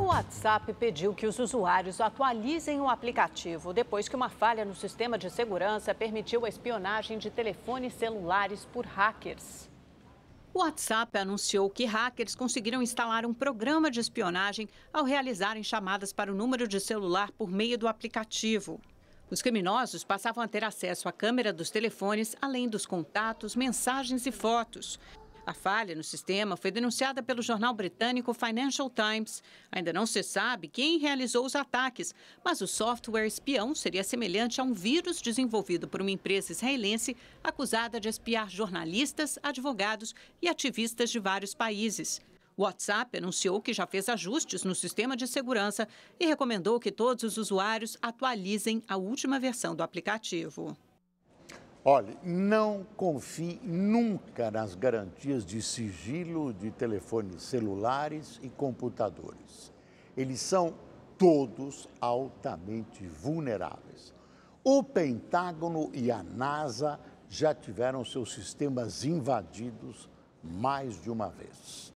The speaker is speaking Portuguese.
O WhatsApp pediu que os usuários atualizem o aplicativo depois que uma falha no sistema de segurança permitiu a espionagem de telefones celulares por hackers. O WhatsApp anunciou que hackers conseguiram instalar um programa de espionagem ao realizarem chamadas para o número de celular por meio do aplicativo. Os criminosos passavam a ter acesso à câmera dos telefones, além dos contatos, mensagens e fotos. A falha no sistema foi denunciada pelo jornal britânico Financial Times. Ainda não se sabe quem realizou os ataques, mas o software espião seria semelhante a um vírus desenvolvido por uma empresa israelense acusada de espiar jornalistas, advogados e ativistas de vários países. O WhatsApp anunciou que já fez ajustes no sistema de segurança e recomendou que todos os usuários atualizem a última versão do aplicativo. Olhe, não confie nunca nas garantias de sigilo de telefones celulares e computadores. Eles são todos altamente vulneráveis. O Pentágono e a NASA já tiveram seus sistemas invadidos mais de uma vez.